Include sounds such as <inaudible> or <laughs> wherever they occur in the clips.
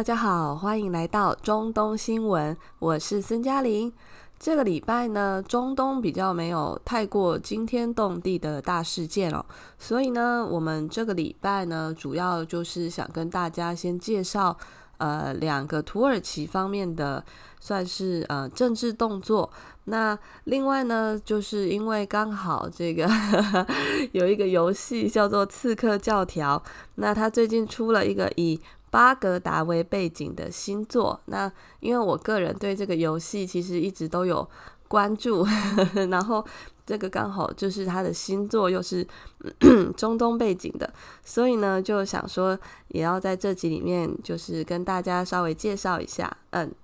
大家好，欢迎来到中东新闻，我是孙嘉玲。这个礼拜呢，中东比较没有太过惊天动地的大事件哦，所以呢，我们这个礼拜呢，主要就是想跟大家先介绍呃两个土耳其方面的算是呃政治动作。那另外呢，就是因为刚好这个 <laughs> 有一个游戏叫做《刺客教条》，那他最近出了一个以。巴格达为背景的新作，那因为我个人对这个游戏其实一直都有关注，<laughs> 然后这个刚好就是他的新作又是 <clears throat> 中东背景的，所以呢就想说也要在这集里面就是跟大家稍微介绍一下。嗯，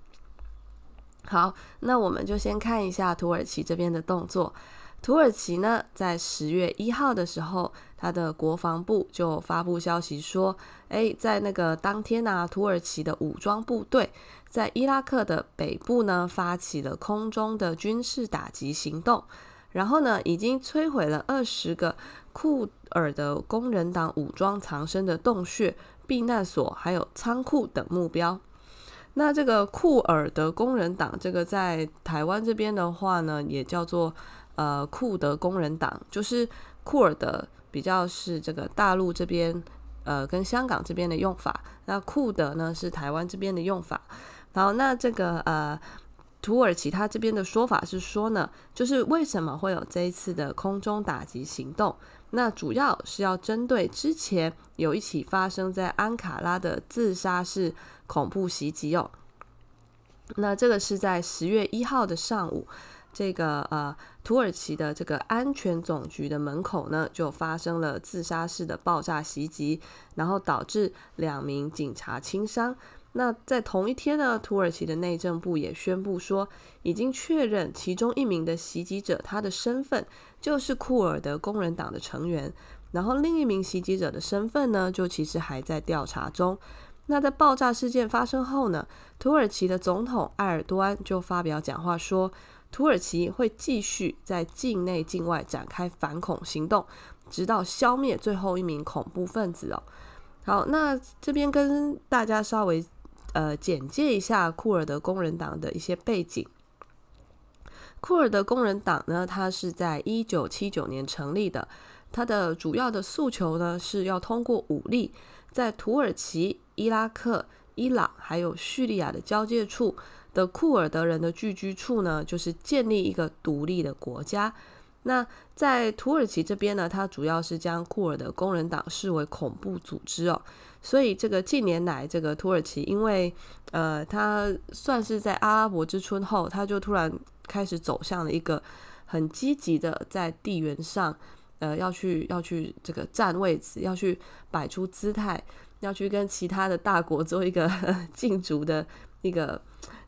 好，那我们就先看一下土耳其这边的动作。土耳其呢，在十月一号的时候，他的国防部就发布消息说：“诶，在那个当天呢，土耳其的武装部队在伊拉克的北部呢，发起了空中的军事打击行动，然后呢，已经摧毁了二十个库尔的工人党武装藏身的洞穴、避难所还有仓库等目标。那这个库尔的工人党，这个在台湾这边的话呢，也叫做。”呃，库德工人党就是库尔德比较是这个大陆这边，呃，跟香港这边的用法。那库德呢是台湾这边的用法。然后，那这个呃，土耳其他这边的说法是说呢，就是为什么会有这一次的空中打击行动？那主要是要针对之前有一起发生在安卡拉的自杀式恐怖袭击哦。那这个是在十月一号的上午，这个呃。土耳其的这个安全总局的门口呢，就发生了自杀式的爆炸袭击，然后导致两名警察轻伤。那在同一天呢，土耳其的内政部也宣布说，已经确认其中一名的袭击者他的身份就是库尔德工人党的成员，然后另一名袭击者的身份呢，就其实还在调查中。那在爆炸事件发生后呢，土耳其的总统埃尔多安就发表讲话说。土耳其会继续在境内、境外展开反恐行动，直到消灭最后一名恐怖分子哦。好，那这边跟大家稍微呃简介一下库尔德工人党的一些背景。库尔德工人党呢，它是在一九七九年成立的，它的主要的诉求呢是要通过武力在土耳其、伊拉克、伊朗还有叙利亚的交界处。的库尔德人的聚居处呢，就是建立一个独立的国家。那在土耳其这边呢，它主要是将库尔德工人党视为恐怖组织哦。所以这个近年来，这个土耳其因为呃，它算是在阿拉伯之春后，它就突然开始走向了一个很积极的，在地缘上呃要去要去这个占位置，要去摆出姿态，要去跟其他的大国做一个 <laughs> 竞逐的一个。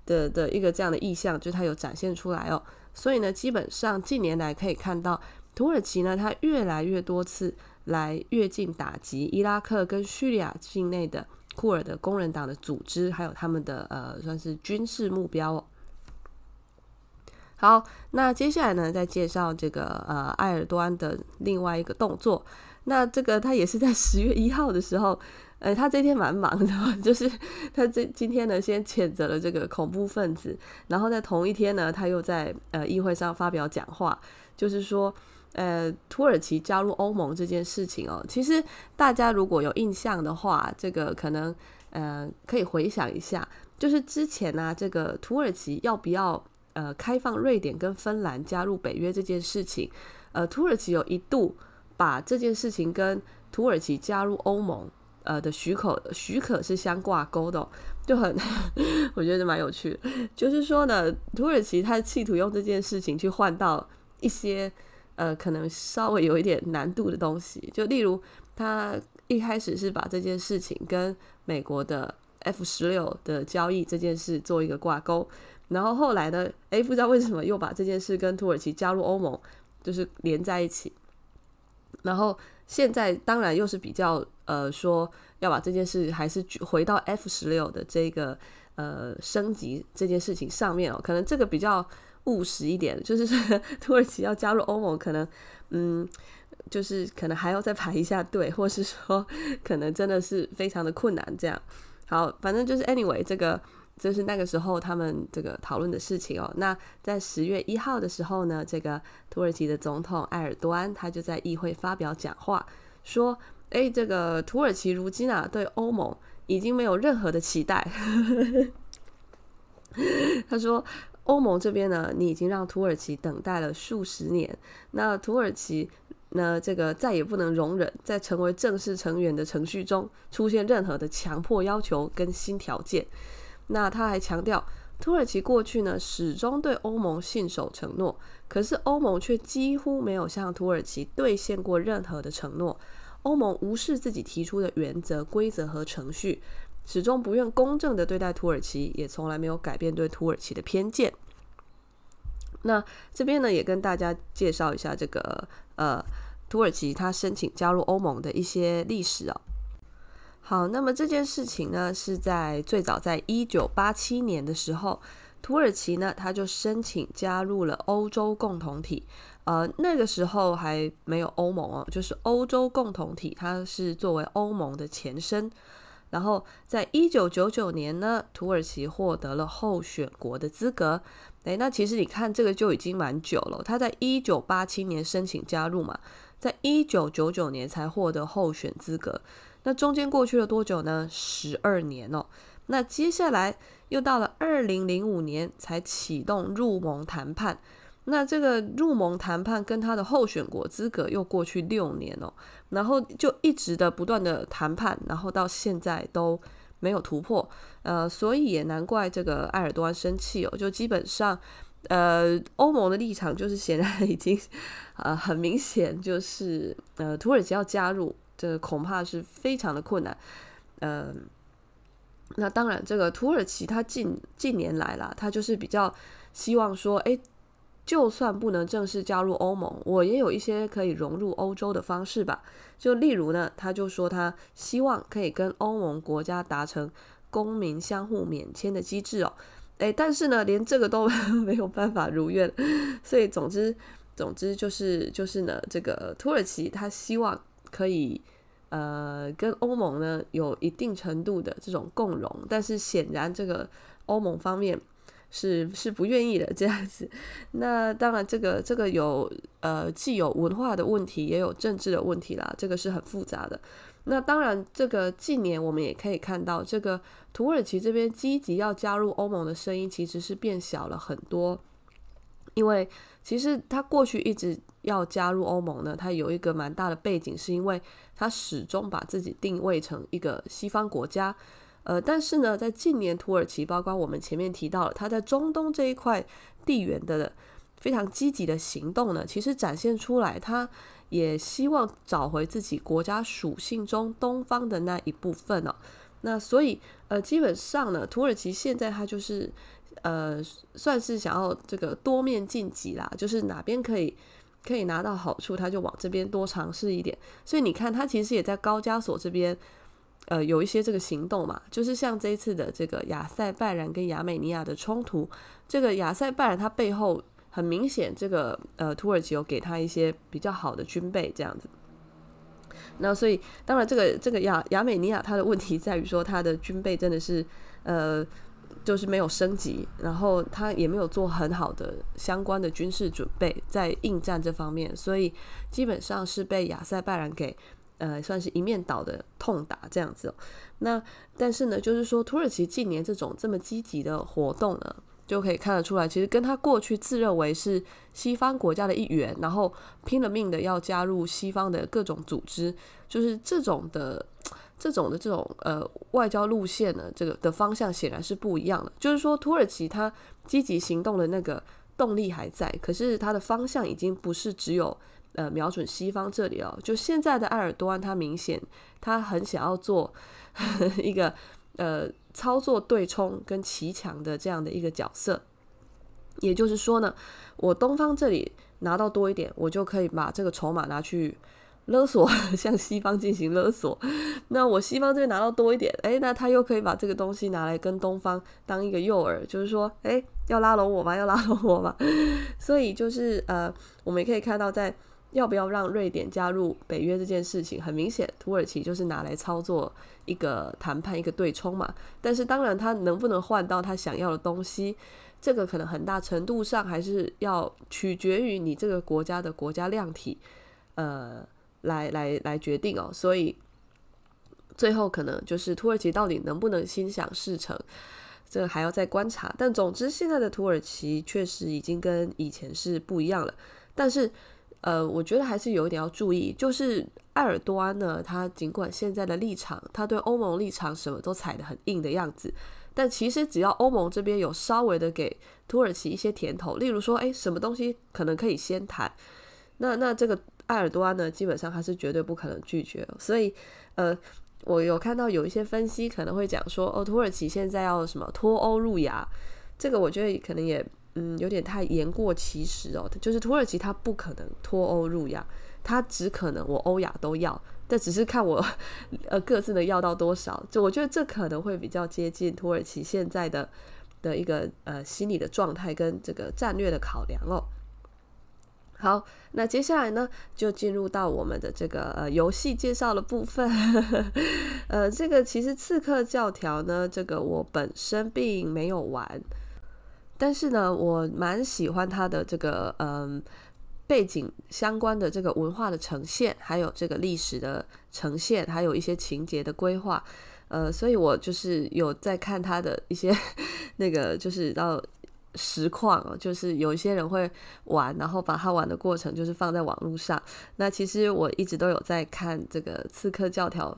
的的一个这样的意向，就是它有展现出来哦。所以呢，基本上近年来可以看到，土耳其呢，它越来越多次来越境打击伊拉克跟叙利亚境内的库尔的工人党的组织，还有他们的呃，算是军事目标。哦。好，那接下来呢，再介绍这个呃埃尔多安的另外一个动作。那这个他也是在十月一号的时候。哎，他这天蛮忙的，<laughs> 就是他这今天呢，先谴责了这个恐怖分子，然后在同一天呢，他又在呃议会上发表讲话，就是说，呃，土耳其加入欧盟这件事情哦，其实大家如果有印象的话，这个可能呃可以回想一下，就是之前呢，这个土耳其要不要呃开放瑞典跟芬兰加入北约这件事情，呃，土耳其有一度把这件事情跟土耳其加入欧盟。呃的许可，许可是相挂钩的，就很，<laughs> 我觉得蛮有趣。就是说呢，土耳其他企图用这件事情去换到一些，呃，可能稍微有一点难度的东西。就例如，他一开始是把这件事情跟美国的 F 十六的交易这件事做一个挂钩，然后后来呢，诶，不知道为什么又把这件事跟土耳其加入欧盟就是连在一起，然后现在当然又是比较。呃，说要把这件事还是回到 F 十六的这个呃升级这件事情上面哦，可能这个比较务实一点，就是 <laughs> 土耳其要加入欧盟，可能嗯，就是可能还要再排一下队，或是说可能真的是非常的困难。这样好，反正就是 anyway，这个就是那个时候他们这个讨论的事情哦。那在十月一号的时候呢，这个土耳其的总统埃尔多安他就在议会发表讲话说。哎，这个土耳其如今啊，对欧盟已经没有任何的期待。<laughs> 他说：“欧盟这边呢，你已经让土耳其等待了数十年。那土耳其呢，这个再也不能容忍在成为正式成员的程序中出现任何的强迫要求跟新条件。”那他还强调，土耳其过去呢，始终对欧盟信守承诺，可是欧盟却几乎没有向土耳其兑现过任何的承诺。欧盟无视自己提出的原则、规则和程序，始终不愿公正地对待土耳其，也从来没有改变对土耳其的偏见。那这边呢，也跟大家介绍一下这个呃土耳其它申请加入欧盟的一些历史哦。好，那么这件事情呢，是在最早在一九八七年的时候，土耳其呢，它就申请加入了欧洲共同体。呃，那个时候还没有欧盟哦，就是欧洲共同体，它是作为欧盟的前身。然后，在一九九九年呢，土耳其获得了候选国的资格。诶，那其实你看这个就已经蛮久了。他在一九八七年申请加入嘛，在一九九九年才获得候选资格。那中间过去了多久呢？十二年哦。那接下来又到了二零零五年才启动入盟谈判。那这个入盟谈判跟他的候选国资格又过去六年哦，然后就一直的不断的谈判，然后到现在都没有突破，呃，所以也难怪这个埃尔多安生气哦，就基本上，呃，欧盟的立场就是显然已经，呃，很明显就是，呃，土耳其要加入这恐怕是非常的困难，嗯，那当然这个土耳其它近近年来啦，它就是比较希望说，哎。就算不能正式加入欧盟，我也有一些可以融入欧洲的方式吧。就例如呢，他就说他希望可以跟欧盟国家达成公民相互免签的机制哦。诶，但是呢，连这个都 <laughs> 没有办法如愿。所以，总之，总之就是就是呢，这个土耳其他希望可以呃跟欧盟呢有一定程度的这种共融，但是显然这个欧盟方面。是是不愿意的这样子，那当然这个这个有呃既有文化的问题，也有政治的问题啦，这个是很复杂的。那当然，这个近年我们也可以看到，这个土耳其这边积极要加入欧盟的声音其实是变小了很多，因为其实他过去一直要加入欧盟呢，他有一个蛮大的背景，是因为他始终把自己定位成一个西方国家。呃，但是呢，在近年，土耳其包括我们前面提到了，他在中东这一块地缘的非常积极的行动呢，其实展现出来，他也希望找回自己国家属性中东方的那一部分哦。那所以，呃，基本上呢，土耳其现在它就是呃，算是想要这个多面晋级啦，就是哪边可以可以拿到好处，他就往这边多尝试一点。所以你看，他其实也在高加索这边。呃，有一些这个行动嘛，就是像这一次的这个亚塞拜然跟亚美尼亚的冲突，这个亚塞拜然它背后很明显，这个呃土耳其有给他一些比较好的军备这样子。那所以当然这个这个亚亚美尼亚它的问题在于说它的军备真的是呃就是没有升级，然后它也没有做很好的相关的军事准备在应战这方面，所以基本上是被亚塞拜然给。呃，算是一面倒的痛打这样子。那但是呢，就是说土耳其近年这种这么积极的活动呢，就可以看得出来，其实跟他过去自认为是西方国家的一员，然后拼了命的要加入西方的各种组织，就是这种的、这种的、这种呃外交路线呢，这个的方向显然是不一样的。就是说土耳其它积极行动的那个动力还在，可是它的方向已经不是只有。呃，瞄准西方这里哦，就现在的埃尔多安，他明显他很想要做 <laughs> 一个呃操作对冲跟骑墙的这样的一个角色。也就是说呢，我东方这里拿到多一点，我就可以把这个筹码拿去勒索 <laughs> 向西方进行勒索。那我西方这边拿到多一点，哎，那他又可以把这个东西拿来跟东方当一个诱饵，就是说，哎，要拉拢我吗？要拉拢我吗？<laughs> 所以就是呃，我们也可以看到在。要不要让瑞典加入北约这件事情，很明显，土耳其就是拿来操作一个谈判、一个对冲嘛。但是，当然，他能不能换到他想要的东西，这个可能很大程度上还是要取决于你这个国家的国家量体，呃，来 <laughs> 来来决定哦。所以，最后可能就是土耳其到底能不能心想事成，这还要再观察。但总之，现在的土耳其确实已经跟以前是不一样了，但是。呃，我觉得还是有一点要注意，就是埃尔多安呢，他尽管现在的立场，他对欧盟立场什么都踩得很硬的样子，但其实只要欧盟这边有稍微的给土耳其一些甜头，例如说，哎，什么东西可能可以先谈，那那这个埃尔多安呢，基本上他是绝对不可能拒绝。所以，呃，我有看到有一些分析可能会讲说，哦，土耳其现在要什么脱欧入亚，这个我觉得可能也。嗯，有点太言过其实哦。就是土耳其，他不可能脱欧入亚，他只可能我欧亚都要，但只是看我，呃，各自的要到多少。就我觉得这可能会比较接近土耳其现在的的一个呃心理的状态跟这个战略的考量哦。好，那接下来呢，就进入到我们的这个呃游戏介绍的部分。<laughs> 呃，这个其实《刺客教条》呢，这个我本身并没有玩。但是呢，我蛮喜欢它的这个嗯背景相关的这个文化的呈现，还有这个历史的呈现，还有一些情节的规划，呃，所以我就是有在看它的一些 <laughs> 那个就是到实况，就是有一些人会玩，然后把它玩的过程就是放在网络上。那其实我一直都有在看这个《刺客教条》，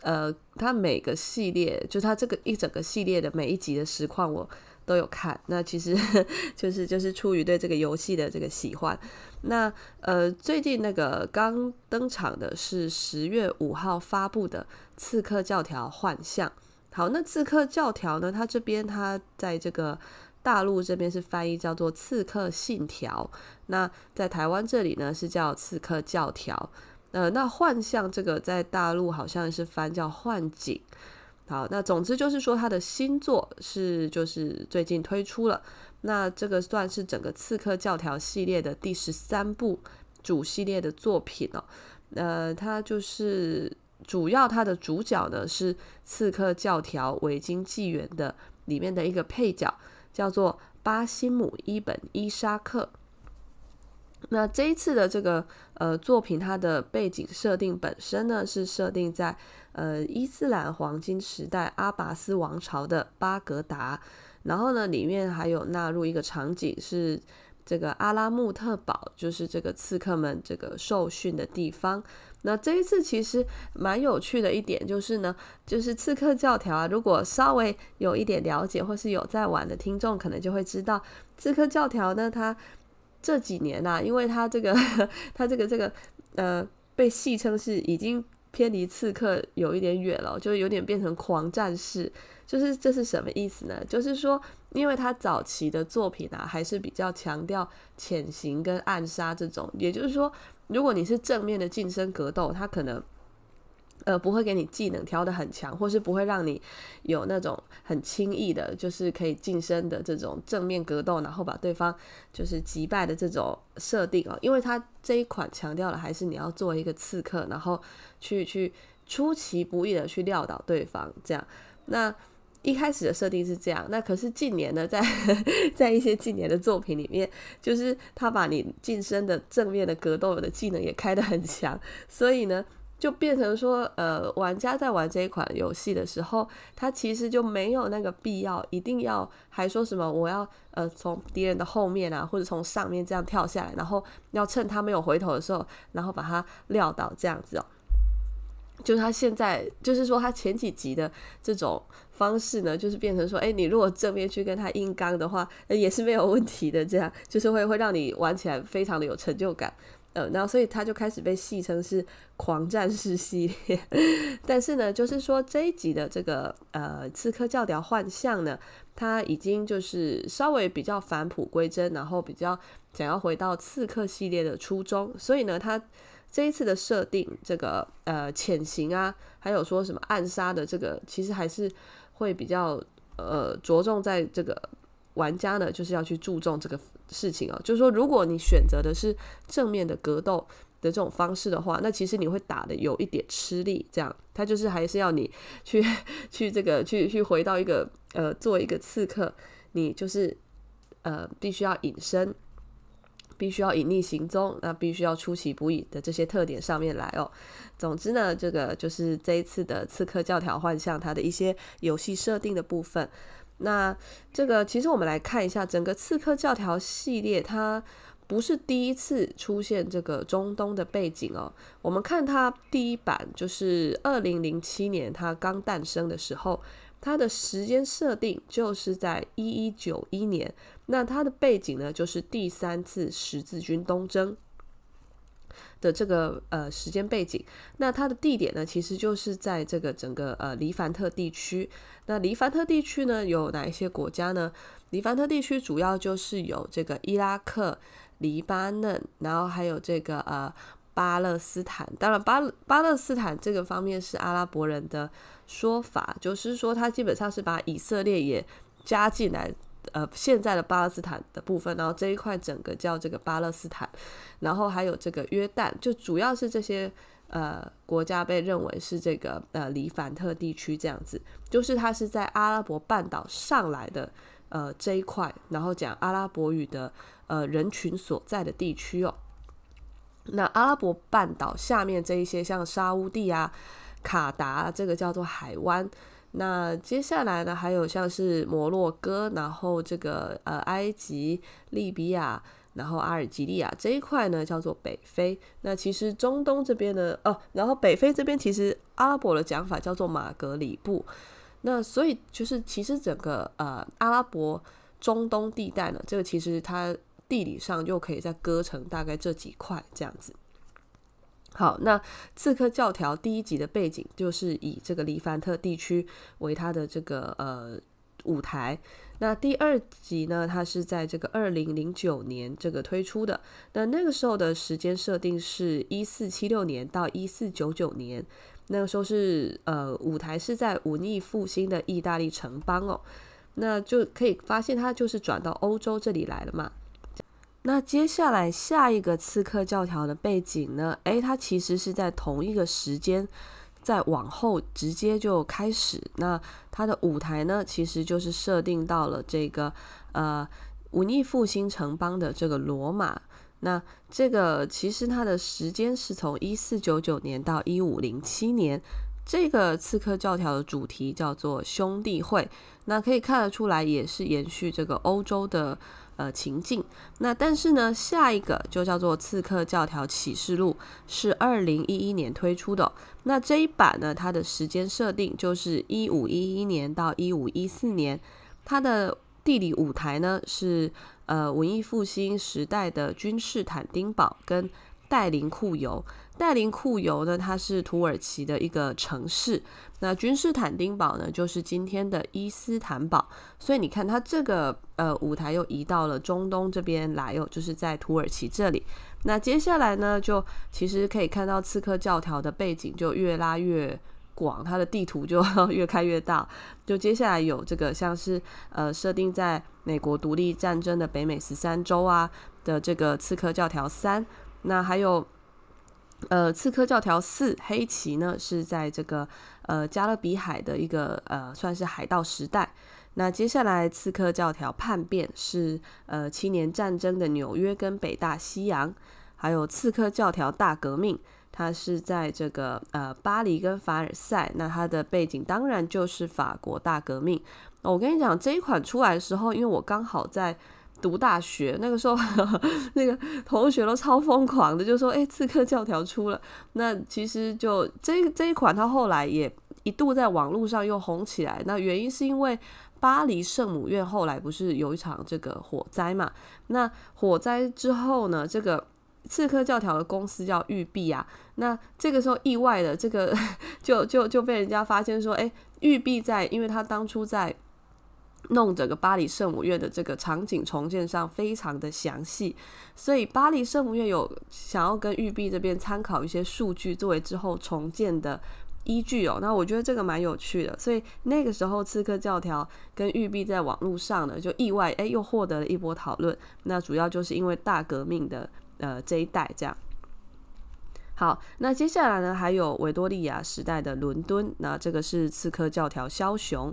呃，它每个系列就它这个一整个系列的每一集的实况我。都有看，那其实 <laughs> 就是就是出于对这个游戏的这个喜欢。那呃，最近那个刚登场的是十月五号发布的《刺客教条：幻象》。好，那《刺客教条》呢，它这边它在这个大陆这边是翻译叫做《刺客信条》，那在台湾这里呢是叫《刺客教条》。呃，那《幻象》这个在大陆好像是翻叫《幻景。好，那总之就是说，他的新作是就是最近推出了，那这个算是整个《刺客教条》系列的第十三部主系列的作品了。呃，它就是主要它的主角呢是《刺客教条：维京纪元》的里面的一个配角，叫做巴西姆·伊本·伊沙克。那这一次的这个呃作品，它的背景设定本身呢是设定在呃伊斯兰黄金时代阿拔斯王朝的巴格达，然后呢里面还有纳入一个场景是这个阿拉木特堡，就是这个刺客们这个受训的地方。那这一次其实蛮有趣的一点就是呢，就是刺客教条啊，如果稍微有一点了解或是有在玩的听众，可能就会知道刺客教条呢它。这几年呐，因为他这个，<laughs> 他这个这个，呃，被戏称是已经偏离刺客有一点远了，就有点变成狂战士。就是这是什么意思呢？就是说，因为他早期的作品啊，还是比较强调潜行跟暗杀这种。也就是说，如果你是正面的近身格斗，他可能。呃，不会给你技能调的很强，或是不会让你有那种很轻易的，就是可以近身的这种正面格斗，然后把对方就是击败的这种设定啊。因为它这一款强调了，还是你要做一个刺客，然后去去出其不意的去撂倒对方这样。那一开始的设定是这样，那可是近年呢，在 <laughs> 在一些近年的作品里面，就是他把你近身的正面的格斗的技能也开得很强，所以呢。就变成说，呃，玩家在玩这一款游戏的时候，他其实就没有那个必要，一定要还说什么我要呃从敌人的后面啊，或者从上面这样跳下来，然后要趁他没有回头的时候，然后把他撂倒这样子哦。就是他现在就是说他前几集的这种方式呢，就是变成说，哎，你如果正面去跟他硬刚的话，也是没有问题的。这样就是会会让你玩起来非常的有成就感。然后，所以他就开始被戏称是“狂战士”系列。<laughs> 但是呢，就是说这一集的这个呃，刺客教条幻象呢，他已经就是稍微比较返璞归真，然后比较想要回到刺客系列的初衷。所以呢，他这一次的设定，这个呃，潜行啊，还有说什么暗杀的这个，其实还是会比较呃，着重在这个。玩家呢，就是要去注重这个事情啊，就是说，如果你选择的是正面的格斗的这种方式的话，那其实你会打的有一点吃力。这样，他就是还是要你去 <laughs> 去这个去去回到一个呃，做一个刺客，你就是呃，必须要隐身，必须要隐匿行踪，那必须要出其不意的这些特点上面来哦。总之呢，这个就是这一次的刺客教条幻象它的一些游戏设定的部分。那这个其实我们来看一下整个《刺客教条》系列，它不是第一次出现这个中东的背景哦。我们看它第一版，就是二零零七年它刚诞生的时候，它的时间设定就是在一一九一年，那它的背景呢就是第三次十字军东征。的这个呃时间背景，那它的地点呢，其实就是在这个整个呃黎凡特地区。那黎凡特地区呢，有哪一些国家呢？黎凡特地区主要就是有这个伊拉克、黎巴嫩，然后还有这个呃巴勒斯坦。当然，巴巴勒斯坦这个方面是阿拉伯人的说法，就是说他基本上是把以色列也加进来。呃，现在的巴勒斯坦的部分，然后这一块整个叫这个巴勒斯坦，然后还有这个约旦，就主要是这些呃国家被认为是这个呃黎凡特地区这样子，就是它是在阿拉伯半岛上来的呃这一块，然后讲阿拉伯语的呃人群所在的地区哦。那阿拉伯半岛下面这一些像沙乌地啊、卡达，这个叫做海湾。那接下来呢，还有像是摩洛哥，然后这个呃埃及、利比亚，然后阿尔及利亚这一块呢，叫做北非。那其实中东这边呢，哦，然后北非这边其实阿拉伯的讲法叫做马格里布。那所以就是其实整个呃阿拉伯中东地带呢，这个其实它地理上又可以再割成大概这几块这样子。好，那《刺客教条》第一集的背景就是以这个黎凡特地区为它的这个呃舞台。那第二集呢，它是在这个二零零九年这个推出的。那那个时候的时间设定是一四七六年到一四九九年，那个时候是呃舞台是在文艺复兴的意大利城邦哦，那就可以发现它就是转到欧洲这里来了嘛。那接下来下一个刺客教条的背景呢？诶，它其实是在同一个时间，在往后直接就开始。那它的舞台呢，其实就是设定到了这个呃，文艺复兴城邦的这个罗马。那这个其实它的时间是从一四九九年到一五零七年。这个刺客教条的主题叫做兄弟会。那可以看得出来，也是延续这个欧洲的。呃，情境。那但是呢，下一个就叫做《刺客教条：启示录》，是二零一一年推出的。那这一版呢，它的时间设定就是一五一一年到一五一四年。它的地理舞台呢，是呃文艺复兴时代的君士坦丁堡跟戴林库尤。戴林库尤呢，它是土耳其的一个城市。那君士坦丁堡呢，就是今天的伊斯坦堡。所以你看，它这个呃舞台又移到了中东这边来哦，就是在土耳其这里。那接下来呢，就其实可以看到《刺客教条》的背景就越拉越广，它的地图就 <laughs> 越开越大。就接下来有这个像是呃设定在美国独立战争的北美十三州啊的这个《刺客教条三》，那还有。呃，刺客教条四黑旗呢是在这个呃加勒比海的一个呃算是海盗时代。那接下来刺客教条叛变是呃七年战争的纽约跟北大西洋，还有刺客教条大革命，它是在这个呃巴黎跟凡尔赛。那它的背景当然就是法国大革命。我跟你讲这一款出来的时候，因为我刚好在。读大学那个时候，<laughs> 那个同学都超疯狂的，就说：“哎，刺客教条出了。”那其实就这这一款，它后来也一度在网络上又红起来。那原因是因为巴黎圣母院后来不是有一场这个火灾嘛？那火灾之后呢，这个刺客教条的公司叫育碧啊。那这个时候意外的，这个 <laughs> 就就就被人家发现说：“哎，育碧在，因为他当初在。”弄整个巴黎圣母院的这个场景重建上非常的详细，所以巴黎圣母院有想要跟玉璧这边参考一些数据作为之后重建的依据哦。那我觉得这个蛮有趣的，所以那个时候刺客教条跟玉璧在网络上呢就意外哎又获得了一波讨论。那主要就是因为大革命的呃这一代这样。好，那接下来呢还有维多利亚时代的伦敦，那这个是刺客教条枭雄。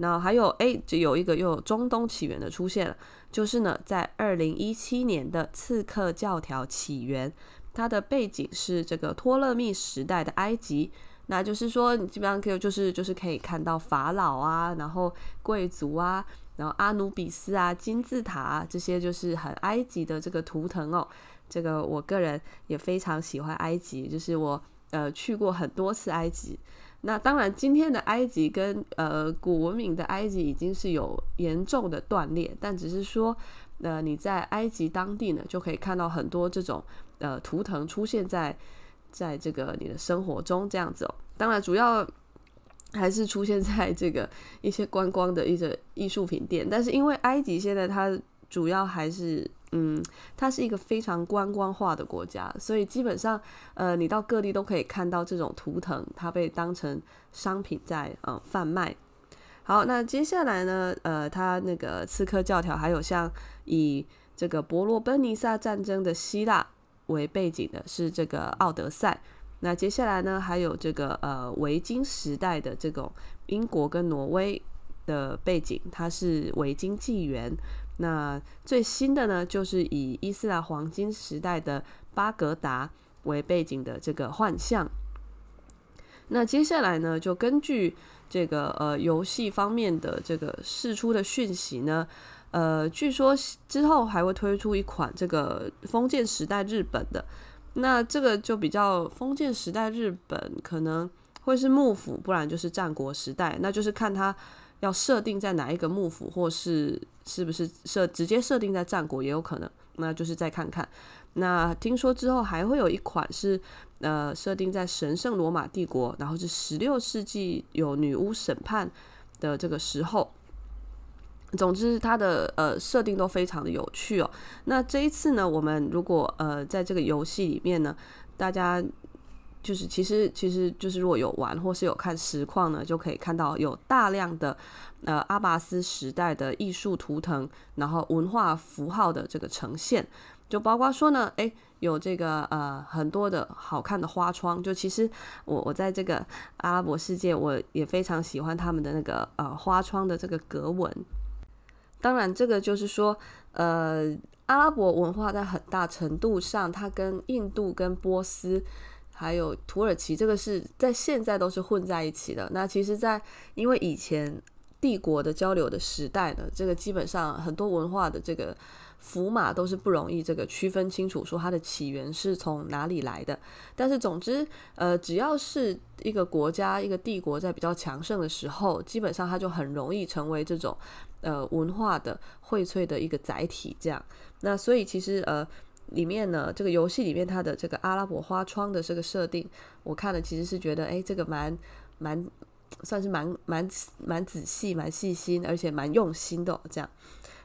那还有，哎，就有一个又有中东起源的出现了，就是呢，在二零一七年的《刺客教条》起源，它的背景是这个托勒密时代的埃及，那就是说，基本上可以就是就是可以看到法老啊，然后贵族啊，然后阿努比斯啊，金字塔啊，这些就是很埃及的这个图腾哦。这个我个人也非常喜欢埃及，就是我呃去过很多次埃及。那当然，今天的埃及跟呃古文明的埃及已经是有严重的断裂，但只是说，呃，你在埃及当地呢，就可以看到很多这种呃图腾出现在在这个你的生活中这样子。当然，主要还是出现在这个一些观光的一些艺术品店，但是因为埃及现在它主要还是。嗯，它是一个非常观光化的国家，所以基本上，呃，你到各地都可以看到这种图腾，它被当成商品在嗯贩卖。好，那接下来呢，呃，它那个刺客教条，还有像以这个伯罗奔尼撒战争的希腊为背景的是这个《奥德赛》。那接下来呢，还有这个呃维京时代的这种英国跟挪威的背景，它是维京纪元。那最新的呢，就是以伊斯兰黄金时代的巴格达为背景的这个幻象。那接下来呢，就根据这个呃游戏方面的这个试出的讯息呢，呃，据说之后还会推出一款这个封建时代日本的。那这个就比较封建时代日本，可能会是幕府，不然就是战国时代，那就是看他。要设定在哪一个幕府，或是是不是设直接设定在战国也有可能，那就是再看看。那听说之后还会有一款是呃设定在神圣罗马帝国，然后是十六世纪有女巫审判的这个时候。总之它的呃设定都非常的有趣哦。那这一次呢，我们如果呃在这个游戏里面呢，大家。就是其实其实就是如果有玩或是有看实况呢，就可以看到有大量的呃阿巴斯时代的艺术图腾，然后文化符号的这个呈现，就包括说呢，诶，有这个呃很多的好看的花窗。就其实我我在这个阿拉伯世界，我也非常喜欢他们的那个呃花窗的这个格纹。当然，这个就是说呃阿拉伯文化在很大程度上，它跟印度跟波斯。还有土耳其，这个是在现在都是混在一起的。那其实，在因为以前帝国的交流的时代呢，这个基本上很多文化的这个符码都是不容易这个区分清楚，说它的起源是从哪里来的。但是总之，呃，只要是一个国家、一个帝国在比较强盛的时候，基本上它就很容易成为这种呃文化的荟萃的一个载体。这样，那所以其实呃。里面呢，这个游戏里面它的这个阿拉伯花窗的这个设定，我看了其实是觉得，哎，这个蛮蛮算是蛮蛮蛮仔细、蛮细心，而且蛮用心的这样。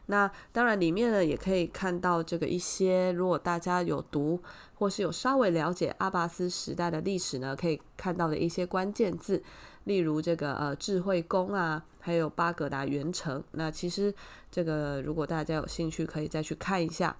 那当然里面呢也可以看到这个一些，如果大家有读或是有稍微了解阿巴斯时代的历史呢，可以看到的一些关键字，例如这个呃智慧宫啊，还有巴格达原城。那其实这个如果大家有兴趣，可以再去看一下。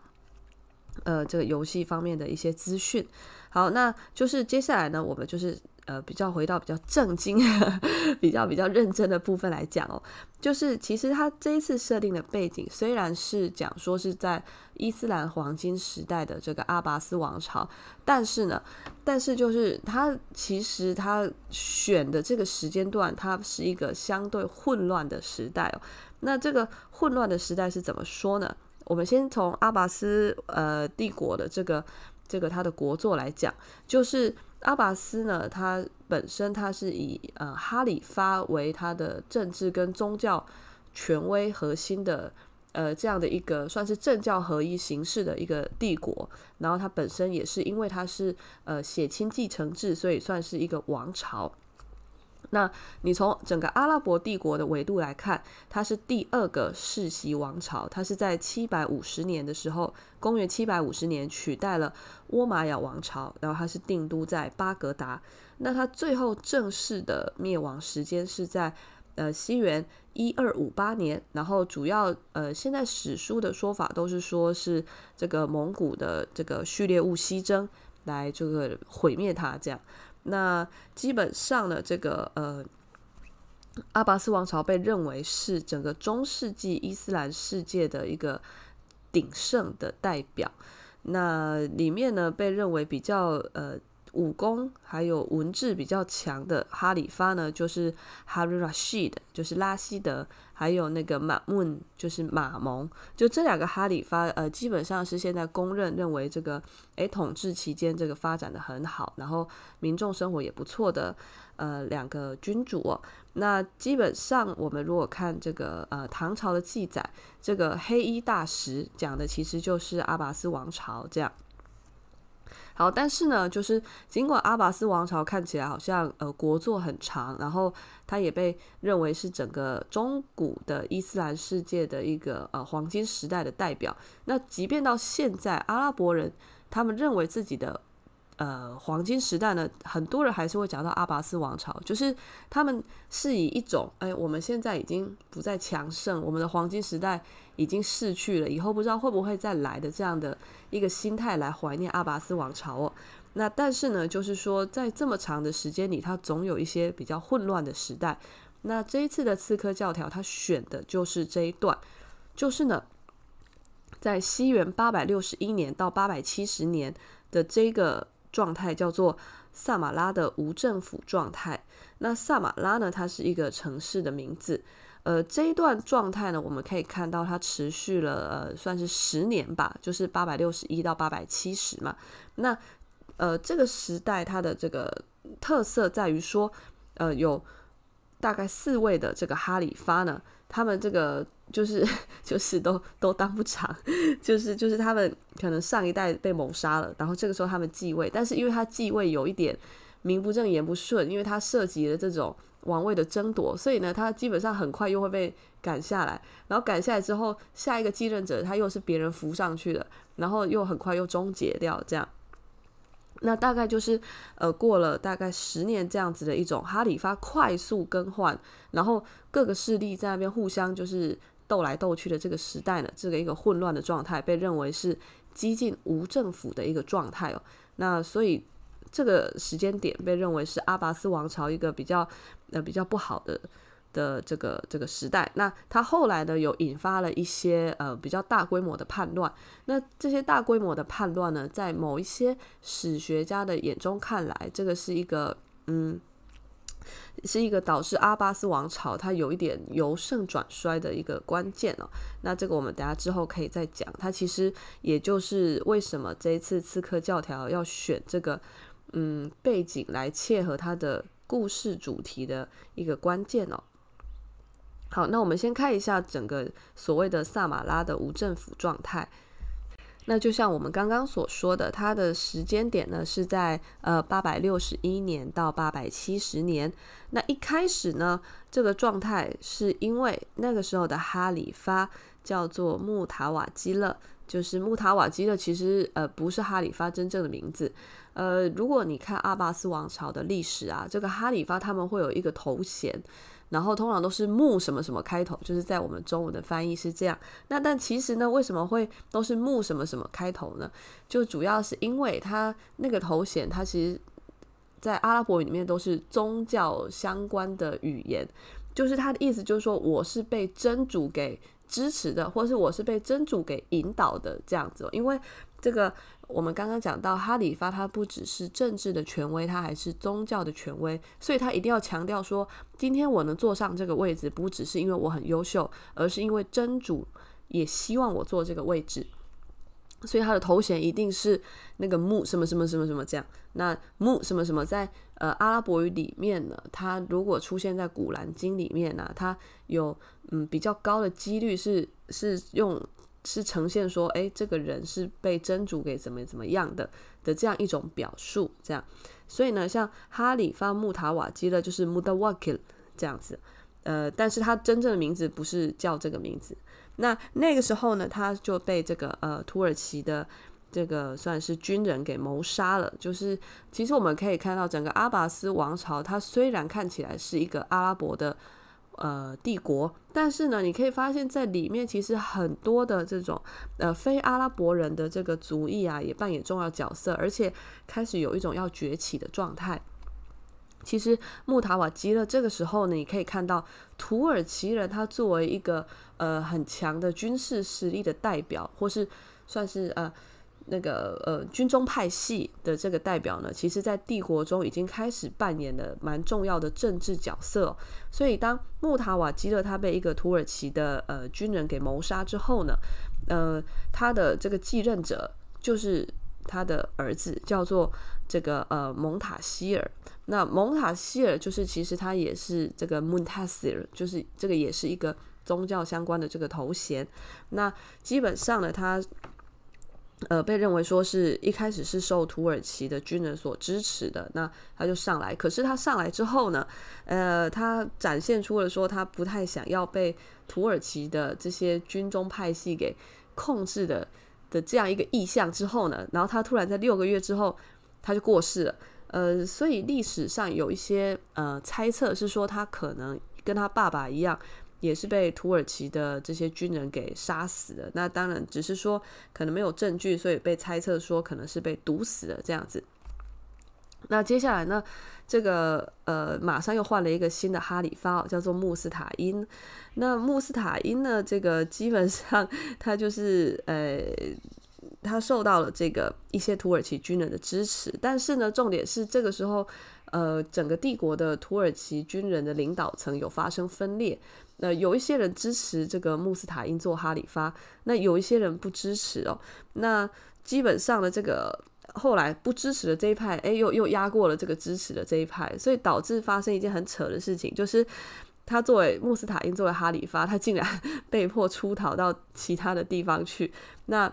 呃，这个游戏方面的一些资讯。好，那就是接下来呢，我们就是呃，比较回到比较正经、<laughs> 比较比较认真的部分来讲哦。就是其实他这一次设定的背景虽然是讲说是在伊斯兰黄金时代的这个阿巴斯王朝，但是呢，但是就是他其实他选的这个时间段，它是一个相对混乱的时代哦。那这个混乱的时代是怎么说呢？我们先从阿巴斯呃帝国的这个这个他的国作来讲，就是阿巴斯呢，他本身他是以呃哈里发为他的政治跟宗教权威核心的呃这样的一个算是政教合一形式的一个帝国，然后他本身也是因为他是呃血亲继承制，所以算是一个王朝。那你从整个阿拉伯帝国的维度来看，它是第二个世袭王朝，它是在七百五十年的时候，公元七百五十年取代了倭马亚王朝，然后它是定都在巴格达。那它最后正式的灭亡时间是在呃西元一二五八年，然后主要呃现在史书的说法都是说是这个蒙古的这个序列物西征来这个毁灭它这样。那基本上呢，这个呃，阿拔斯王朝被认为是整个中世纪伊斯兰世界的一个鼎盛的代表。那里面呢，被认为比较呃。武功还有文治比较强的哈里发呢，就是哈里·拉希德，就是拉希德，还有那个马木，就是马蒙，就这两个哈里发，呃，基本上是现在公认认为这个，诶统治期间这个发展的很好，然后民众生活也不错的，呃，两个君主。那基本上我们如果看这个，呃，唐朝的记载，这个黑衣大食讲的其实就是阿拔斯王朝这样。好，但是呢，就是尽管阿拔斯王朝看起来好像呃国祚很长，然后它也被认为是整个中古的伊斯兰世界的一个呃黄金时代的代表。那即便到现在，阿拉伯人他们认为自己的。呃，黄金时代呢，很多人还是会讲到阿拔斯王朝，就是他们是以一种哎，我们现在已经不再强盛，我们的黄金时代已经逝去了，以后不知道会不会再来的这样的一个心态来怀念阿拔斯王朝。哦。那但是呢，就是说在这么长的时间里，它总有一些比较混乱的时代。那这一次的刺客教条，他选的就是这一段，就是呢，在西元八百六十一年到八百七十年的这个。状态叫做萨马拉的无政府状态。那萨马拉呢？它是一个城市的名字。呃，这一段状态呢，我们可以看到它持续了呃，算是十年吧，就是八百六十一到八百七十嘛。那呃，这个时代它的这个特色在于说，呃，有大概四位的这个哈里发呢，他们这个。就是就是都都当不长，就是就是他们可能上一代被谋杀了，然后这个时候他们继位，但是因为他继位有一点名不正言不顺，因为他涉及了这种王位的争夺，所以呢，他基本上很快又会被赶下来，然后赶下来之后，下一个继任者他又是别人扶上去的，然后又很快又终结掉这样，那大概就是呃过了大概十年这样子的一种哈里发快速更换，然后各个势力在那边互相就是。斗来斗去的这个时代呢，这个一个混乱的状态被认为是激近无政府的一个状态哦。那所以这个时间点被认为是阿拔斯王朝一个比较呃比较不好的的这个这个时代。那他后来呢有引发了一些呃比较大规模的叛乱。那这些大规模的叛乱呢，在某一些史学家的眼中看来，这个是一个嗯。是一个导致阿巴斯王朝它有一点由盛转衰的一个关键哦，那这个我们等下之后可以再讲。它其实也就是为什么这一次刺客教条要选这个嗯背景来切合它的故事主题的一个关键哦。好，那我们先看一下整个所谓的萨马拉的无政府状态。那就像我们刚刚所说的，它的时间点呢是在呃八百六十一年到八百七十年。那一开始呢，这个状态是因为那个时候的哈里发叫做穆塔瓦基勒，就是穆塔瓦基勒其实呃不是哈里发真正的名字。呃，如果你看阿巴斯王朝的历史啊，这个哈里发他们会有一个头衔。然后通常都是木什么什么开头，就是在我们中文的翻译是这样。那但其实呢，为什么会都是木什么什么开头呢？就主要是因为它那个头衔，它其实在阿拉伯语里面都是宗教相关的语言，就是它的意思就是说我是被真主给支持的，或是我是被真主给引导的这样子。因为这个。我们刚刚讲到哈里发，他不只是政治的权威，他还是宗教的权威，所以他一定要强调说，今天我能坐上这个位置，不只是因为我很优秀，而是因为真主也希望我坐这个位置，所以他的头衔一定是那个木什么什么什么什么这样。那木什么什么在呃阿拉伯语里面呢？他如果出现在古兰经里面呢，他有嗯比较高的几率是是用。是呈现说，哎，这个人是被真主给怎么怎么样的的这样一种表述，这样。所以呢，像哈里发穆塔瓦基勒就是穆塔瓦基勒这样子，呃，但是他真正的名字不是叫这个名字。那那个时候呢，他就被这个呃土耳其的这个算是军人给谋杀了。就是其实我们可以看到，整个阿拔斯王朝，它虽然看起来是一个阿拉伯的。呃，帝国，但是呢，你可以发现，在里面其实很多的这种呃非阿拉伯人的这个族裔啊，也扮演重要角色，而且开始有一种要崛起的状态。其实穆塔瓦基勒这个时候呢，你可以看到土耳其人他作为一个呃很强的军事实力的代表，或是算是呃。那个呃，军中派系的这个代表呢，其实，在帝国中已经开始扮演了蛮重要的政治角色。所以，当穆塔瓦基勒他被一个土耳其的呃军人给谋杀之后呢，呃，他的这个继任者就是他的儿子，叫做这个呃蒙塔希尔。那蒙塔希尔就是其实他也是这个蒙塔希尔，就是这个也是一个宗教相关的这个头衔。那基本上呢，他。呃，被认为说是一开始是受土耳其的军人所支持的，那他就上来。可是他上来之后呢，呃，他展现出了说他不太想要被土耳其的这些军中派系给控制的的这样一个意向之后呢，然后他突然在六个月之后他就过世了。呃，所以历史上有一些呃猜测是说他可能跟他爸爸一样。也是被土耳其的这些军人给杀死的。那当然，只是说可能没有证据，所以被猜测说可能是被毒死的这样子。那接下来呢，这个呃，马上又换了一个新的哈里发，叫做穆斯塔因。那穆斯塔因呢，这个基本上他就是呃，他受到了这个一些土耳其军人的支持。但是呢，重点是这个时候，呃，整个帝国的土耳其军人的领导层有发生分裂。那有一些人支持这个穆斯塔因做哈里发，那有一些人不支持哦。那基本上的这个后来不支持的这一派，哎，又又压过了这个支持的这一派，所以导致发生一件很扯的事情，就是他作为穆斯塔因作为哈里发，他竟然 <laughs> 被迫出逃到其他的地方去。那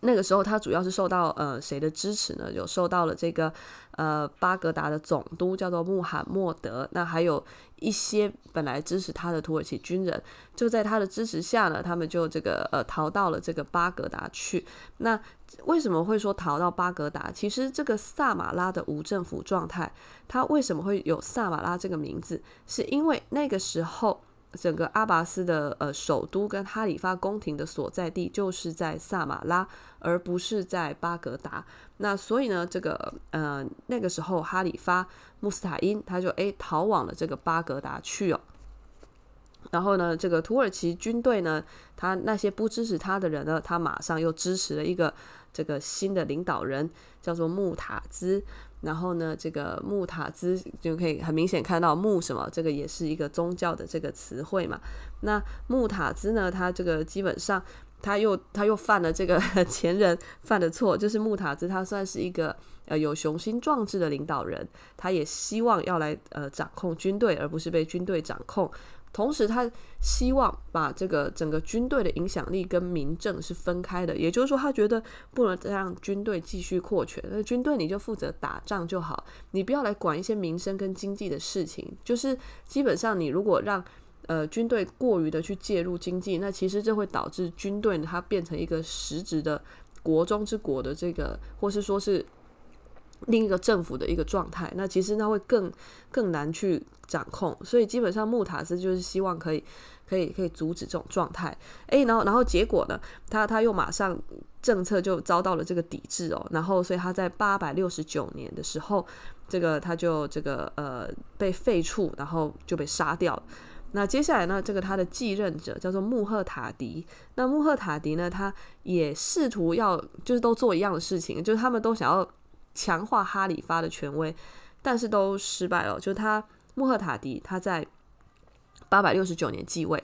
那个时候，他主要是受到呃谁的支持呢？有受到了这个呃巴格达的总督叫做穆罕默德，那还有一些本来支持他的土耳其军人，就在他的支持下呢，他们就这个呃逃到了这个巴格达去。那为什么会说逃到巴格达？其实这个萨马拉的无政府状态，它为什么会有萨马拉这个名字？是因为那个时候。整个阿拔斯的呃首都跟哈里发宫廷的所在地就是在萨马拉，而不是在巴格达。那所以呢，这个呃那个时候哈里发穆斯塔因他就诶逃往了这个巴格达去哦。然后呢，这个土耳其军队呢，他那些不支持他的人呢，他马上又支持了一个这个新的领导人，叫做穆塔兹。然后呢，这个木塔兹就可以很明显看到木什么，这个也是一个宗教的这个词汇嘛。那木塔兹呢，他这个基本上他又他又犯了这个前人犯的错，就是木塔兹他算是一个呃有雄心壮志的领导人，他也希望要来呃掌控军队，而不是被军队掌控。同时，他希望把这个整个军队的影响力跟民政是分开的，也就是说，他觉得不能再让军队继续扩权。那军队你就负责打仗就好，你不要来管一些民生跟经济的事情。就是基本上，你如果让呃军队过于的去介入经济，那其实这会导致军队它变成一个实质的国中之国的这个，或是说是。另一个政府的一个状态，那其实那会更更难去掌控，所以基本上穆塔斯就是希望可以可以可以阻止这种状态。诶，然后然后结果呢，他他又马上政策就遭到了这个抵制哦，然后所以他在八百六十九年的时候，这个他就这个呃被废黜，然后就被杀掉那接下来呢，这个他的继任者叫做穆赫塔迪，那穆赫塔迪呢，他也试图要就是都做一样的事情，就是他们都想要。强化哈里发的权威，但是都失败了。就是他穆赫塔迪，他在八百六十九年继位，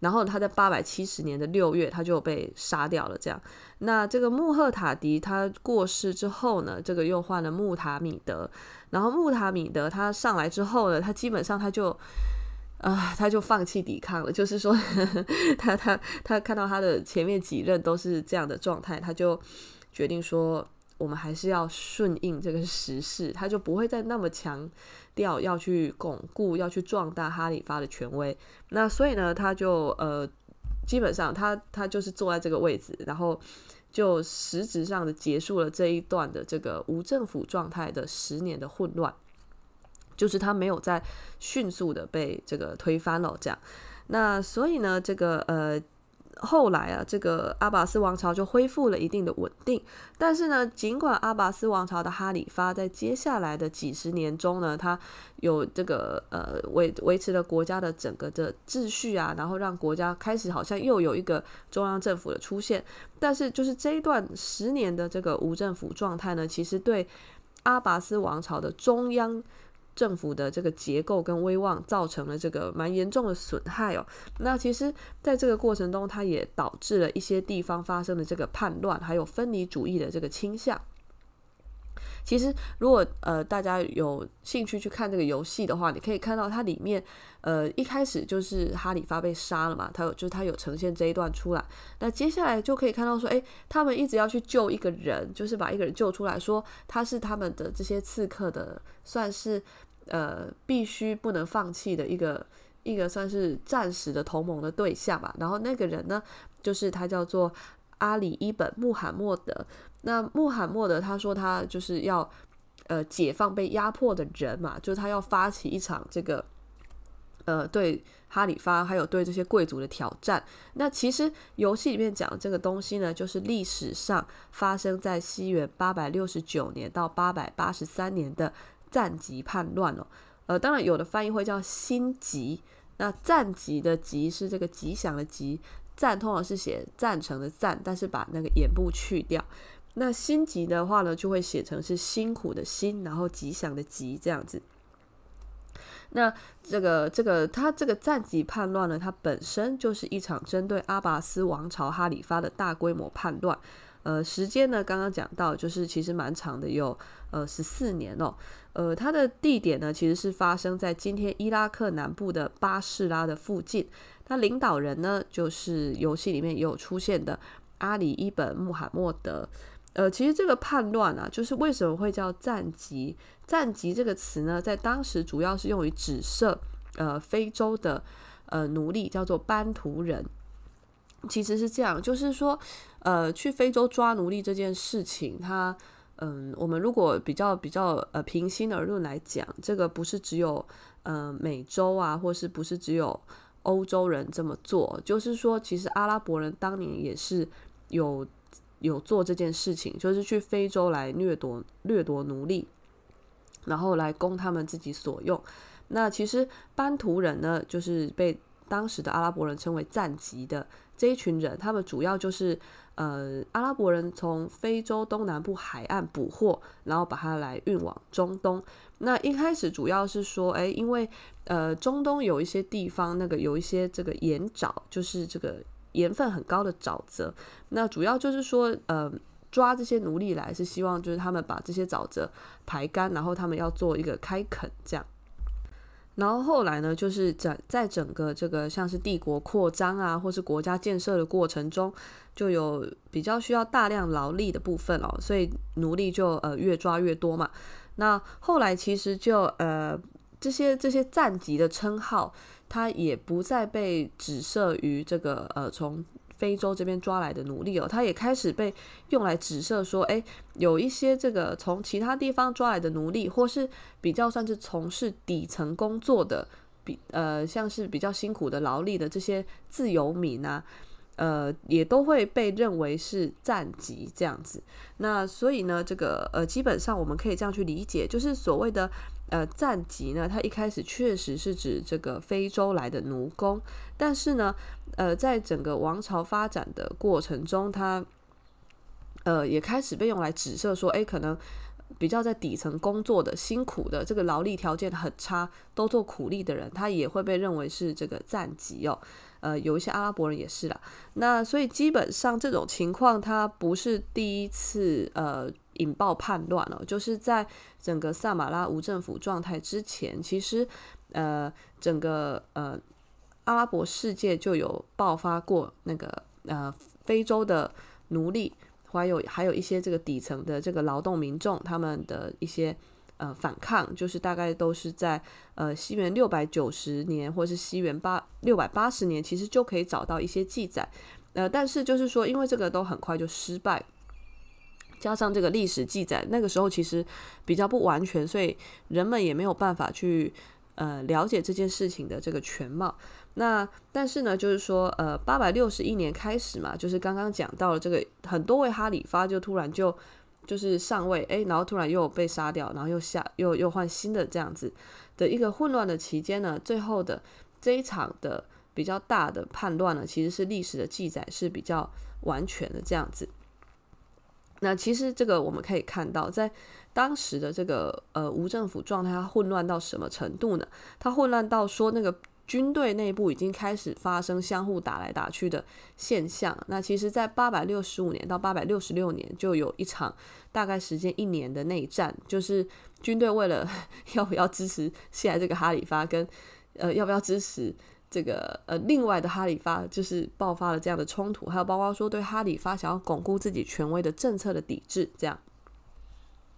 然后他在八百七十年的六月，他就被杀掉了。这样，那这个穆赫塔迪他过世之后呢，这个又换了穆塔米德，然后穆塔米德他上来之后呢，他基本上他就，<laughs> 啊，他就放弃抵抗了。就是说，<laughs> 他他他看到他的前面几任都是这样的状态，他就决定说。我们还是要顺应这个时势，他就不会再那么强调要去巩固、要去壮大哈里发的权威。那所以呢，他就呃，基本上他他就是坐在这个位置，然后就实质上的结束了这一段的这个无政府状态的十年的混乱，就是他没有再迅速的被这个推翻了。这样，那所以呢，这个呃。后来啊，这个阿拔斯王朝就恢复了一定的稳定。但是呢，尽管阿拔斯王朝的哈里发在接下来的几十年中呢，他有这个呃维维持了国家的整个的秩序啊，然后让国家开始好像又有一个中央政府的出现。但是就是这一段十年的这个无政府状态呢，其实对阿拔斯王朝的中央。政府的这个结构跟威望造成了这个蛮严重的损害哦。那其实，在这个过程中，它也导致了一些地方发生了这个叛乱，还有分离主义的这个倾向。其实，如果呃大家有兴趣去看这个游戏的话，你可以看到它里面呃一开始就是哈里发被杀了嘛，他有就是他有呈现这一段出来。那接下来就可以看到说，诶，他们一直要去救一个人，就是把一个人救出来，说他是他们的这些刺客的算是。呃，必须不能放弃的一个一个算是暂时的同盟的对象吧。然后那个人呢，就是他叫做阿里·伊本·穆罕默德。那穆罕默德他说他就是要呃解放被压迫的人嘛，就是他要发起一场这个呃对哈里发还有对这些贵族的挑战。那其实游戏里面讲这个东西呢，就是历史上发生在西元八百六十九年到八百八十三年的。战级叛乱哦，呃，当然有的翻译会叫“心吉”。那“战吉”的“吉”是这个吉祥的“吉”，“战”通常是写“赞成”的“赞”，但是把那个“眼部去掉。那“心吉”的话呢，就会写成是“辛苦”的“辛”，然后“吉祥”的“吉”这样子。那这个这个他这个战级叛乱呢，它本身就是一场针对阿拔斯王朝哈里发的大规模叛乱。呃，时间呢，刚刚讲到，就是其实蛮长的，有呃十四年哦。呃，它的地点呢，其实是发生在今天伊拉克南部的巴士拉的附近。那领导人呢，就是游戏里面也有出现的阿里·伊本·穆罕默德。呃，其实这个叛乱啊，就是为什么会叫战级？战级这个词呢，在当时主要是用于指涉呃非洲的呃奴隶，叫做班图人。其实是这样，就是说呃，去非洲抓奴隶这件事情，它。嗯，我们如果比较比较呃，平心而论来讲，这个不是只有呃美洲啊，或是不是只有欧洲人这么做，就是说，其实阿拉伯人当年也是有有做这件事情，就是去非洲来掠夺掠夺奴隶，然后来供他们自己所用。那其实班图人呢，就是被。当时的阿拉伯人称为“战籍的这一群人，他们主要就是呃阿拉伯人从非洲东南部海岸捕获，然后把它来运往中东。那一开始主要是说，哎，因为呃中东有一些地方那个有一些这个盐沼，就是这个盐分很高的沼泽。那主要就是说，呃抓这些奴隶来，是希望就是他们把这些沼泽排干，然后他们要做一个开垦，这样。然后后来呢，就是整在整个这个像是帝国扩张啊，或是国家建设的过程中，就有比较需要大量劳力的部分哦，所以奴隶就呃越抓越多嘛。那后来其实就呃这些这些战级的称号，它也不再被只设于这个呃从。非洲这边抓来的奴隶哦，他也开始被用来指涉说，诶，有一些这个从其他地方抓来的奴隶，或是比较算是从事底层工作的，比呃像是比较辛苦的劳力的这些自由民呐，呃也都会被认为是战籍这样子。那所以呢，这个呃基本上我们可以这样去理解，就是所谓的呃战籍呢，它一开始确实是指这个非洲来的奴工，但是呢。呃，在整个王朝发展的过程中，它呃也开始被用来指涉说，哎，可能比较在底层工作的、辛苦的、这个劳力条件很差、都做苦力的人，他也会被认为是这个战籍哦。呃，有一些阿拉伯人也是啦。那所以基本上这种情况，它不是第一次呃引爆叛乱了，就是在整个萨马拉无政府状态之前，其实呃整个呃。阿拉伯世界就有爆发过那个呃，非洲的奴隶还有还有一些这个底层的这个劳动民众他们的一些呃反抗，就是大概都是在呃西元六百九十年或是西元八六百八十年，其实就可以找到一些记载。呃，但是就是说，因为这个都很快就失败，加上这个历史记载那个时候其实比较不完全，所以人们也没有办法去呃了解这件事情的这个全貌。那但是呢，就是说，呃，八百六十一年开始嘛，就是刚刚讲到了这个很多位哈里发就突然就就是上位，诶，然后突然又被杀掉，然后又下又又换新的这样子的一个混乱的期间呢，最后的这一场的比较大的叛乱呢，其实是历史的记载是比较完全的这样子。那其实这个我们可以看到，在当时的这个呃无政府状态，它混乱到什么程度呢？它混乱到说那个。军队内部已经开始发生相互打来打去的现象。那其实，在八百六十五年到八百六十六年，就有一场大概时间一年的内战，就是军队为了 <laughs> 要不要支持现在这个哈里发，跟呃要不要支持这个呃另外的哈里发，就是爆发了这样的冲突，还有包括说对哈里发想要巩固自己权威的政策的抵制。这样，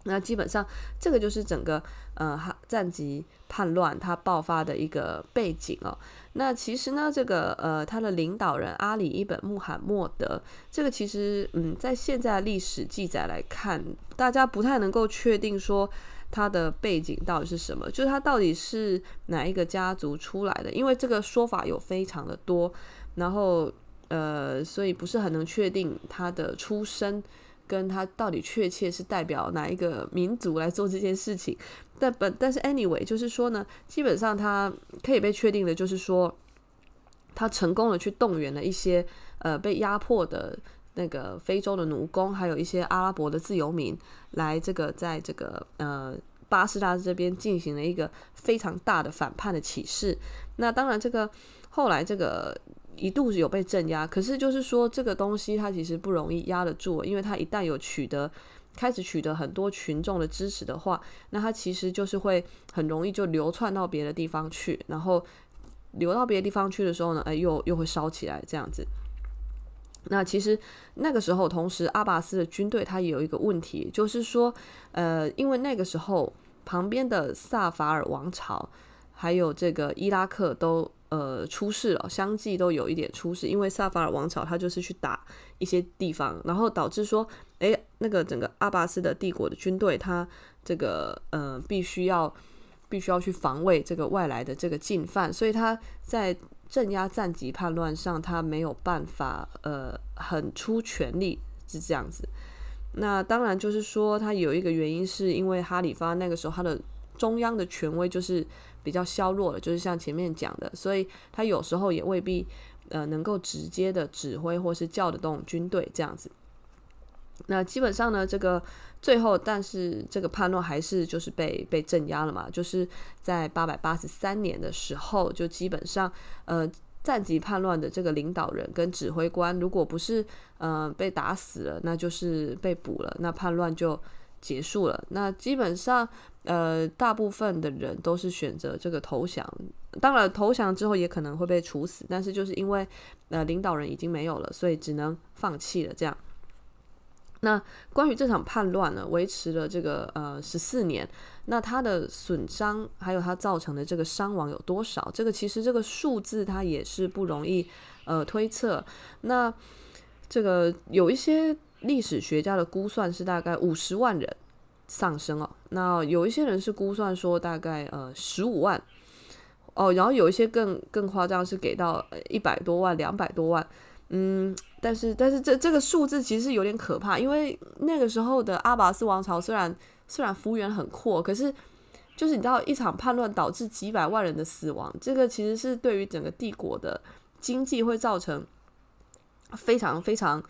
那基本上这个就是整个呃哈。战级叛乱，它爆发的一个背景哦。那其实呢，这个呃，他的领导人阿里·伊本·穆罕默德，这个其实嗯，在现在历史记载来看，大家不太能够确定说他的背景到底是什么，就是他到底是哪一个家族出来的，因为这个说法有非常的多，然后呃，所以不是很能确定他的出身。跟他到底确切是代表哪一个民族来做这件事情？但本但是 anyway，就是说呢，基本上他可以被确定的就是说，他成功的去动员了一些呃被压迫的那个非洲的奴工，还有一些阿拉伯的自由民来这个在这个呃巴士大这边进行了一个非常大的反叛的启示。那当然，这个后来这个。一度有被镇压，可是就是说这个东西它其实不容易压得住，因为它一旦有取得开始取得很多群众的支持的话，那它其实就是会很容易就流窜到别的地方去，然后流到别的地方去的时候呢，哎，又又会烧起来这样子。那其实那个时候，同时阿拔斯的军队它也有一个问题，就是说，呃，因为那个时候旁边的萨法尔王朝还有这个伊拉克都。呃，出事了，相继都有一点出事，因为萨法尔王朝他就是去打一些地方，然后导致说，哎，那个整个阿巴斯的帝国的军队，他这个呃，必须要必须要去防卫这个外来的这个进犯，所以他在镇压战级叛乱上，他没有办法呃，很出全力，是这样子。那当然就是说，他有一个原因，是因为哈里发那个时候他的中央的权威就是。比较削弱了，就是像前面讲的，所以他有时候也未必呃能够直接的指挥或是叫得动军队这样子。那基本上呢，这个最后，但是这个叛乱还是就是被被镇压了嘛，就是在八百八十三年的时候，就基本上呃，战级叛乱的这个领导人跟指挥官，如果不是呃被打死了，那就是被捕了，那叛乱就结束了。那基本上。呃，大部分的人都是选择这个投降。当然，投降之后也可能会被处死，但是就是因为呃领导人已经没有了，所以只能放弃了这样。那关于这场叛乱呢，维持了这个呃十四年。那它的损伤还有它造成的这个伤亡有多少？这个其实这个数字它也是不容易呃推测。那这个有一些历史学家的估算是大概五十万人。上升了，那有一些人是估算说大概呃十五万，哦，然后有一些更更夸张是给到一百多万、两百多万，嗯，但是但是这这个数字其实有点可怕，因为那个时候的阿拔斯王朝虽然虽然幅员很阔，可是就是你知道一场叛乱导致几百万人的死亡，这个其实是对于整个帝国的经济会造成非常非常。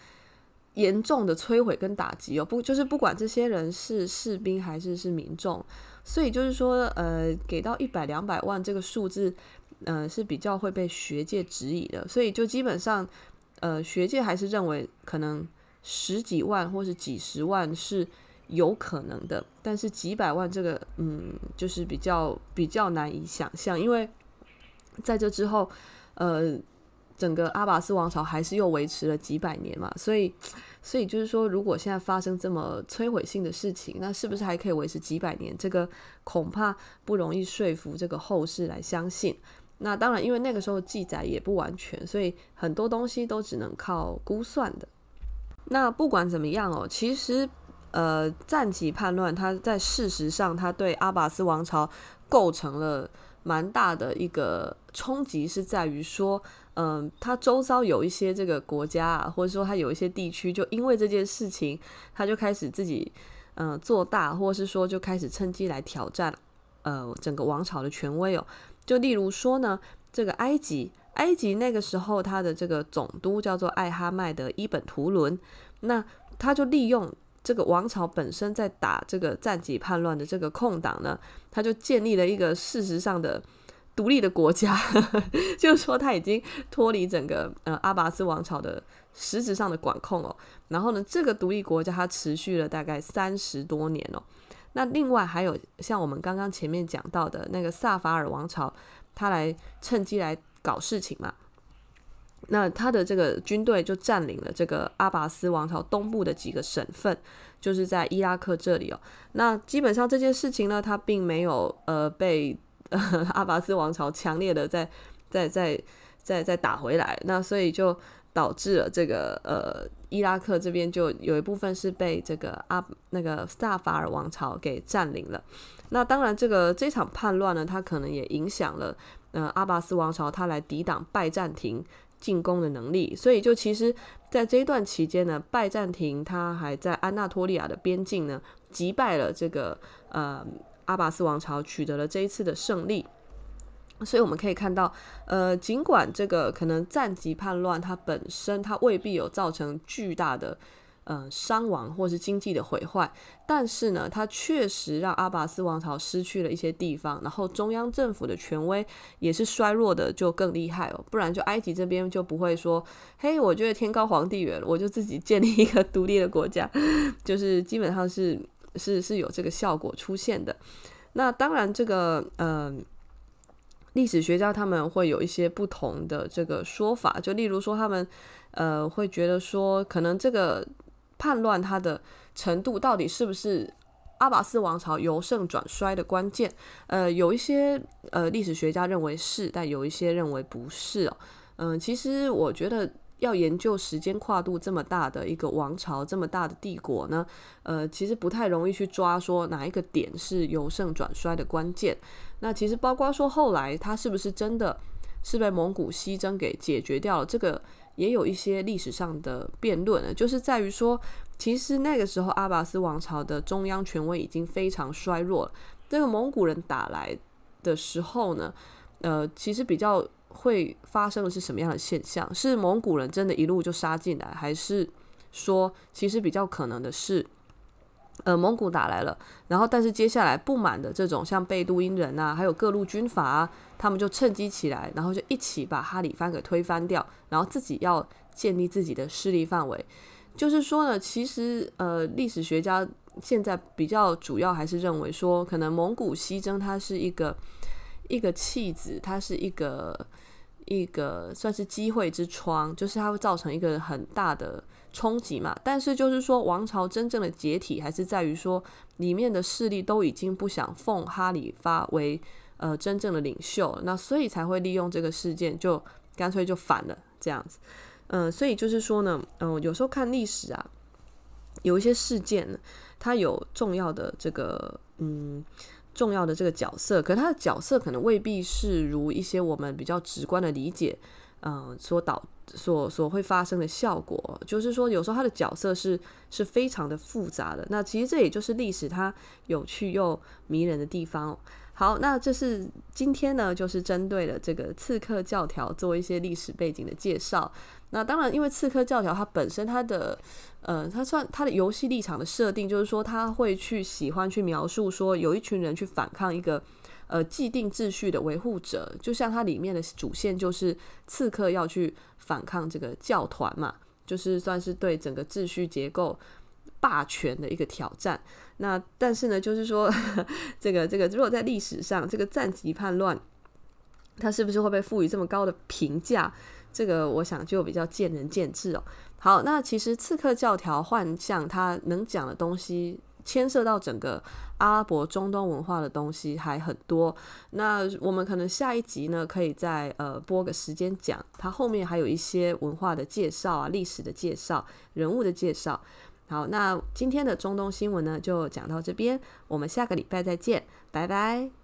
严重的摧毁跟打击哦，不就是不管这些人是士兵还是是民众，所以就是说，呃，给到一百两百万这个数字，呃，是比较会被学界质疑的。所以就基本上，呃，学界还是认为可能十几万或是几十万是有可能的，但是几百万这个，嗯，就是比较比较难以想象，因为在这之后，呃。整个阿巴斯王朝还是又维持了几百年嘛，所以，所以就是说，如果现在发生这么摧毁性的事情，那是不是还可以维持几百年？这个恐怕不容易说服这个后世来相信。那当然，因为那个时候记载也不完全，所以很多东西都只能靠估算的。那不管怎么样哦，其实呃，战旗叛乱他在事实上，他对阿巴斯王朝构成了蛮大的一个冲击，是在于说。嗯，他周遭有一些这个国家啊，或者说他有一些地区，就因为这件事情，他就开始自己嗯做大，或者是说就开始趁机来挑战呃整个王朝的权威哦。就例如说呢，这个埃及，埃及那个时候他的这个总督叫做艾哈迈德·伊本·图伦，那他就利用这个王朝本身在打这个战己叛乱的这个空档呢，他就建立了一个事实上的。独立的国家，<laughs> 就是说他已经脱离整个呃阿拔斯王朝的实质上的管控哦。然后呢，这个独立国家它持续了大概三十多年哦。那另外还有像我们刚刚前面讲到的那个萨法尔王朝，他来趁机来搞事情嘛。那他的这个军队就占领了这个阿拔斯王朝东部的几个省份，就是在伊拉克这里哦。那基本上这件事情呢，他并没有呃被。<laughs> 阿拔斯王朝强烈的在在在在在打回来，那所以就导致了这个呃伊拉克这边就有一部分是被这个阿那个萨法尔王朝给占领了。那当然，这个这场叛乱呢，它可能也影响了呃阿拔斯王朝他来抵挡拜占庭进攻的能力。所以就其实，在这一段期间呢，拜占庭他还在安纳托利亚的边境呢击败了这个呃。阿拔斯王朝取得了这一次的胜利，所以我们可以看到，呃，尽管这个可能战级叛乱，它本身它未必有造成巨大的，呃，伤亡或是经济的毁坏，但是呢，它确实让阿拔斯王朝失去了一些地方，然后中央政府的权威也是衰弱的，就更厉害哦。不然就埃及这边就不会说，嘿，我觉得天高皇帝远，我就自己建立一个独立的国家，<laughs> 就是基本上是。是是有这个效果出现的，那当然这个嗯，历史学家他们会有一些不同的这个说法，就例如说他们呃会觉得说可能这个叛乱它的程度到底是不是阿巴斯王朝由盛转衰的关键，呃，有一些呃历史学家认为是，但有一些认为不是哦，嗯，其实我觉得。要研究时间跨度这么大的一个王朝、这么大的帝国呢，呃，其实不太容易去抓说哪一个点是由盛转衰的关键。那其实包括说后来他是不是真的是被蒙古西征给解决掉了，这个也有一些历史上的辩论了，就是在于说，其实那个时候阿拔斯王朝的中央权威已经非常衰弱了，这个蒙古人打来的时候呢，呃，其实比较。会发生的是什么样的现象？是蒙古人真的一路就杀进来，还是说其实比较可能的是，呃，蒙古打来了，然后但是接下来不满的这种像贝都因人啊，还有各路军阀，他们就趁机起来，然后就一起把哈里发给推翻掉，然后自己要建立自己的势力范围。就是说呢，其实呃，历史学家现在比较主要还是认为说，可能蒙古西征它是一个一个弃子，它是一个。一个算是机会之窗，就是它会造成一个很大的冲击嘛。但是就是说，王朝真正的解体还是在于说，里面的势力都已经不想奉哈里发为呃真正的领袖，那所以才会利用这个事件，就干脆就反了这样子。嗯，所以就是说呢，嗯，有时候看历史啊，有一些事件，它有重要的这个嗯。重要的这个角色，可是他的角色可能未必是如一些我们比较直观的理解，嗯，所导所所会发生的效果，就是说有时候他的角色是是非常的复杂的。那其实这也就是历史它有趣又迷人的地方。好，那这是今天呢，就是针对了这个刺客教条做一些历史背景的介绍。那当然，因为刺客教条它本身它的呃，它算它的游戏立场的设定，就是说它会去喜欢去描述说有一群人去反抗一个呃既定秩序的维护者，就像它里面的主线就是刺客要去反抗这个教团嘛，就是算是对整个秩序结构。霸权的一个挑战。那但是呢，就是说，<laughs> 这个这个，如果在历史上，这个战旗叛乱，它是不是会被赋予这么高的评价？这个我想就比较见仁见智哦。好，那其实刺客教条幻象它能讲的东西，牵涉到整个阿拉伯中东文化的东西还很多。那我们可能下一集呢，可以再呃播个时间讲它后面还有一些文化的介绍啊、历史的介绍、人物的介绍。好，那今天的中东新闻呢，就讲到这边，我们下个礼拜再见，拜拜。